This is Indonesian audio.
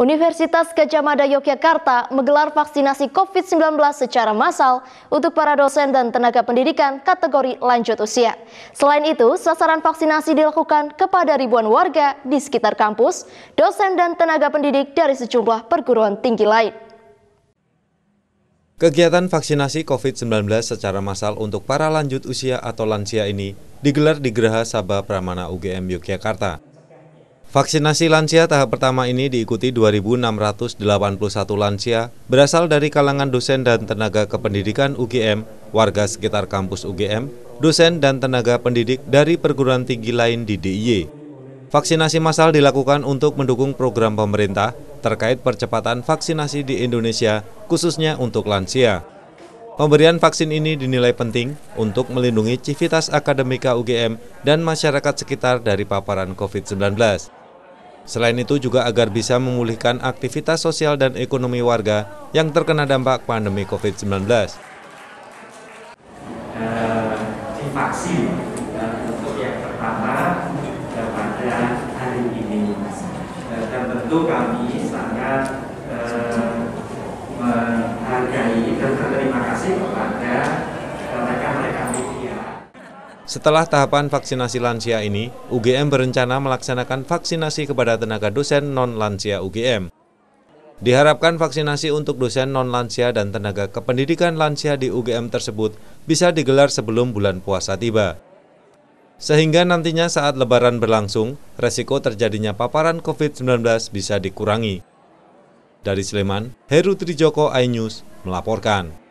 Universitas Gajah Mada Yogyakarta menggelar vaksinasi COVID-19 secara massal untuk para dosen dan tenaga pendidikan kategori lanjut usia. Selain itu, sasaran vaksinasi dilakukan kepada ribuan warga di sekitar kampus, dosen dan tenaga pendidik dari sejumlah perguruan tinggi lain. Kegiatan vaksinasi COVID-19 secara massal untuk para lanjut usia atau lansia ini digelar di Geraha Sabah Pramana UGM Yogyakarta Vaksinasi lansia tahap pertama ini diikuti 2.681 lansia berasal dari kalangan dosen dan tenaga kependidikan UGM, warga sekitar kampus UGM, dosen dan tenaga pendidik dari perguruan tinggi lain di DIY. Vaksinasi massal dilakukan untuk mendukung program pemerintah terkait percepatan vaksinasi di Indonesia, khususnya untuk lansia. Pemberian vaksin ini dinilai penting untuk melindungi civitas akademika UGM dan masyarakat sekitar dari paparan COVID-19. Selain itu juga agar bisa memulihkan aktivitas sosial dan ekonomi warga yang terkena dampak pandemi COVID-19. Uh, eh, divaksin uh, eh, untuk yang pertama uh, pada hari ini uh, dan tentu kami sangat menghargai dan berterima kasih kepada setelah tahapan vaksinasi lansia ini, UGM berencana melaksanakan vaksinasi kepada tenaga dosen non-lansia UGM. Diharapkan vaksinasi untuk dosen non-lansia dan tenaga kependidikan lansia di UGM tersebut bisa digelar sebelum bulan puasa tiba. Sehingga nantinya saat lebaran berlangsung, resiko terjadinya paparan COVID-19 bisa dikurangi. Dari Sleman, Heru Trijoko iNews melaporkan.